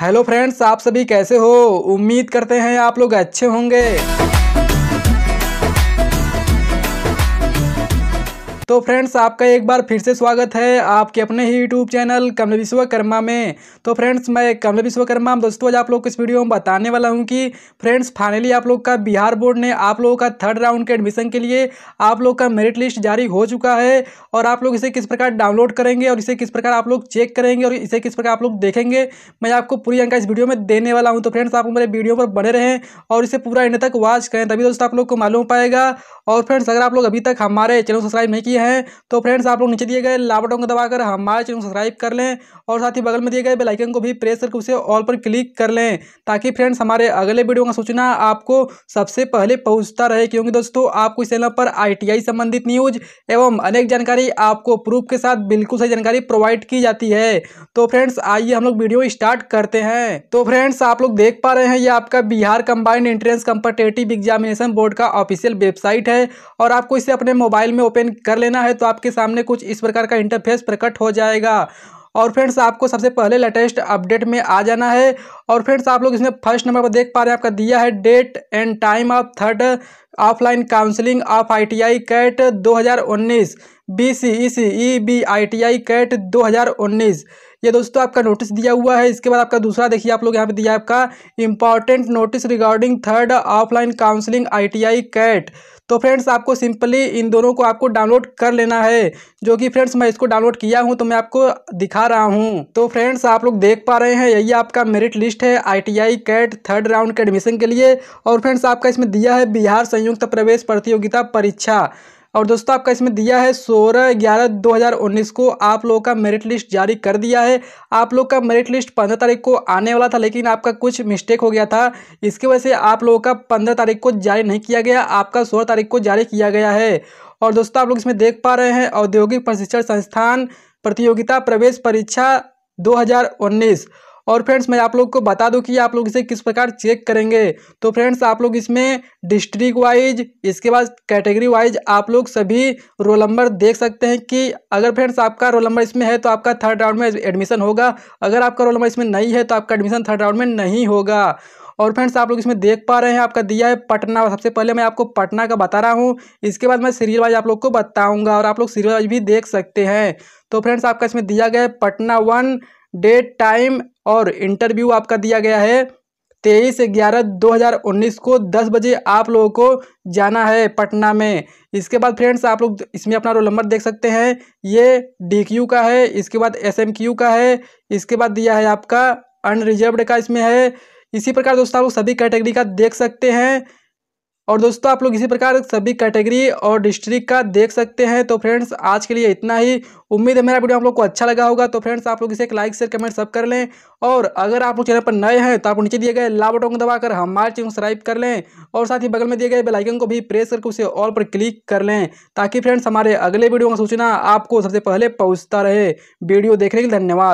hello friends आप सभी कैसे हो उम्मीद करते हैं आप लोग अच्छे होंगे तो फ्रेंड्स आपका एक बार फिर से स्वागत है आपके अपने ही यूट्यूब चैनल कमल विश्वकर्मा में तो फ्रेंड्स मैं कमल विश्वकर्मा दोस्तों आज आप लोग को इस वीडियो में बताने वाला हूं कि फ्रेंड्स फाइनली आप लोग का बिहार बोर्ड ने आप लोगों का थर्ड राउंड के एडमिशन के लिए आप लोग का मेरिट लिस्ट जारी हो चुका है और आप लोग इसे किस प्रकार डाउनलोड करेंगे और इसे किस प्रकार आप लोग चेक करेंगे और इसे किस प्रकार आप लोग देखेंगे मैं आपको पूरी अंका इस वीडियो में देने वाला हूँ तो फ्रेंड्स आप मेरे वीडियो पर बने रहें और इसे पूरा इन्हें तक वॉच करें तभी दोस्तों आप लोग को मालूम पाएगा और फ्रेंड्स अगर आप लोग अभी तक हमारे चैनल सब्सक्राइब नहीं किया लिए हैं तो फ्रेंड्स आप लोग नीचे दिए गए लाल बटन को दबाकर हमारे चैनल को सब्सक्राइब कर लें और साथ ही बगल में दिए गए बेलाइकन को भी प्रेस करके उसे ऑल पर क्लिक कर लें ताकि फ्रेंड्स हमारे अगले वीडियो का सूचना आपको सबसे पहले पहुँचता रहे क्योंकि दोस्तों आपको इस चैनल पर आई संबंधित न्यूज़ एवं अनेक जानकारी आपको प्रूफ के साथ बिल्कुल सही जानकारी प्रोवाइड की जाती है तो फ्रेंड्स आइए हम लोग वीडियो स्टार्ट करते हैं तो फ्रेंड्स आप लोग देख पा रहे हैं ये आपका Bihar combined entrance competitive examination board का ऑफिशियल वेबसाइट है और आपको इसे अपने मोबाइल में ओपन कर लेना है तो आपके सामने कुछ इस प्रकार का इंटरफेस प्रकट हो जाएगा और फ्रेंड्स आपको सबसे पहले लेटेस्ट अपडेट में आ जाना है और फ्रेंड्स आप लोग इसमें फर्स्ट नंबर पर देख पा रहे हैं आपका दिया है date and time of third offline counselling of ITI CAT 2019 BCECE B ITI CAT 2019 ये दोस्तों आपका नोटिस दिया हुआ है इसके बाद आपका दूसरा देखिए आप लोग यहाँ पे दिया है आपका important notice regarding third offline counselling ITI CAT तो फ्रेंड्स आपको सिंपली इन दोनों को आपको डाउनलोड कर लेना है जो कि फ्रेंड्स मैं इसको डाउनलोड किया हूँ तो मैं आपको दिखा रहा हूँ तो फ्रेंड्स आप लोग देख पा रहे हैं यही आपका मेरिट लिस्ट है आई कैट थर्ड राउंड के एडमिशन के लिए और फ्रेंड्स आपका इसमें दिया है बिहार संयुक्त प्रवेश प्रतियोगिता परीक्षा और दोस्तों आपका इसमें दिया है सोलह ग्यारह दो हज़ार उन्नीस को आप लोगों का मेरिट लिस्ट जारी कर दिया है आप लोग का मेरिट लिस्ट पंद्रह तारीख को आने वाला था लेकिन आपका कुछ मिस्टेक हो गया था इसकी वजह से आप लोगों का पंद्रह तारीख को जारी नहीं किया गया आपका सोलह तारीख को जारी किया गया है और दोस्तों आप लोग इसमें देख पा रहे हैं औद्योगिक प्रशिक्षण संस्थान प्रतियोगिता प्रवेश परीक्षा दो और फ्रेंड्स मैं आप लोग को बता दूं कि आप लोग इसे किस प्रकार चेक करेंगे तो फ्रेंड्स आप लोग इसमें डिस्ट्रिक्ट वाइज इसके बाद कैटेगरी वाइज आप लोग सभी रोल नंबर देख सकते हैं कि अगर फ्रेंड्स आपका रोल नंबर इसमें है तो आपका थर्ड राउंड में एडमिशन होगा अगर आपका रोल नंबर इसमें नहीं है तो आपका एडमिशन थर्ड राउंड में नहीं होगा और फ्रेंड्स आप लोग इसमें देख पा रहे हैं आपका दिया है पटना सबसे पहले मैं आपको पटना का बता रहा हूँ इसके बाद मैं सीरियल वाइज आप लोग को बताऊँगा और आप लोग सीरियल वाइज भी देख सकते हैं तो फ्रेंड्स आपका इसमें दिया गया है पटना वन डेट टाइम और इंटरव्यू आपका दिया गया है तेईस ग्यारह दो हज़ार उन्नीस को दस बजे आप लोगों को जाना है पटना में इसके बाद फ्रेंड्स आप लोग इसमें अपना रोल नंबर देख सकते हैं ये डी क्यू का है इसके बाद एस एम क्यू का है इसके बाद दिया है आपका अनरिजर्वड का इसमें है इसी प्रकार दोस्तों आप लोग सभी कैटेगरी का देख सकते हैं और दोस्तों आप लोग इसी प्रकार सभी कैटेगरी और डिस्ट्रिक्ट का देख सकते हैं तो फ्रेंड्स आज के लिए इतना ही उम्मीद है मेरा वीडियो आप लोग को अच्छा लगा होगा तो फ्रेंड्स आप लोग इसे एक लाइक शेयर कमेंट सब कर लें और अगर आप लोग चैनल पर नए हैं तो आप नीचे दिए गए लाल बटन को दबाकर हमारे चैनल सब्सक्राइब कर लें और साथ ही बगल में दिए गए बेलाइकन को भी प्रेस करके उसे ऑल पर क्लिक कर लें ताकि फ्रेंड्स हमारे अगले वीडियो का सूचना आपको सबसे पहले पहुँचता रहे वीडियो देखने के लिए धन्यवाद